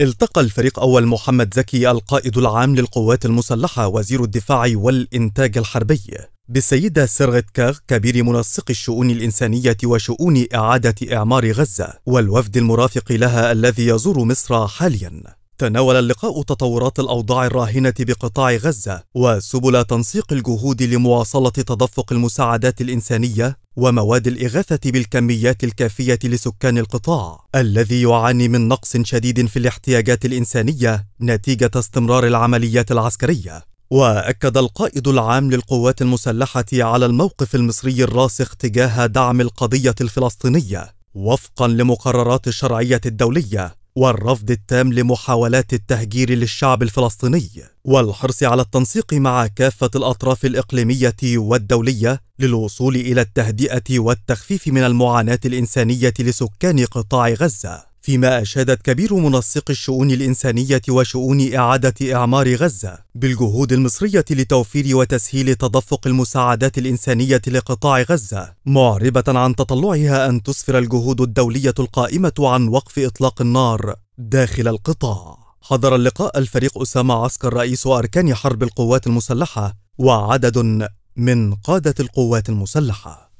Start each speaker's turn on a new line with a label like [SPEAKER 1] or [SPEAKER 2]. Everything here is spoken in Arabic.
[SPEAKER 1] التقى الفريق أول محمد زكي القائد العام للقوات المسلحة وزير الدفاع والإنتاج الحربي بالسيدة سرغت كاغ كبير منسق الشؤون الإنسانية وشؤون إعادة إعمار غزة والوفد المرافق لها الذي يزور مصر حاليا تناول اللقاء تطورات الأوضاع الراهنة بقطاع غزة وسبل تنسيق الجهود لمواصلة تدفق المساعدات الإنسانية ومواد الإغاثة بالكميات الكافية لسكان القطاع الذي يعاني من نقص شديد في الاحتياجات الإنسانية نتيجة استمرار العمليات العسكرية واكد القائد العام للقوات المسلحه على الموقف المصري الراسخ تجاه دعم القضيه الفلسطينيه وفقا لمقررات الشرعيه الدوليه والرفض التام لمحاولات التهجير للشعب الفلسطيني والحرص على التنسيق مع كافة الأطراف الإقليمية والدولية للوصول إلى التهدئة والتخفيف من المعاناة الإنسانية لسكان قطاع غزة فيما أشادت كبير منسق الشؤون الإنسانية وشؤون إعادة إعمار غزة بالجهود المصرية لتوفير وتسهيل تدفق المساعدات الإنسانية لقطاع غزة معربة عن تطلعها أن تسفر الجهود الدولية القائمة عن وقف إطلاق النار داخل القطاع حضر اللقاء الفريق أسامة عسكر رئيس أركان حرب القوات المسلحة وعدد من قادة القوات المسلحة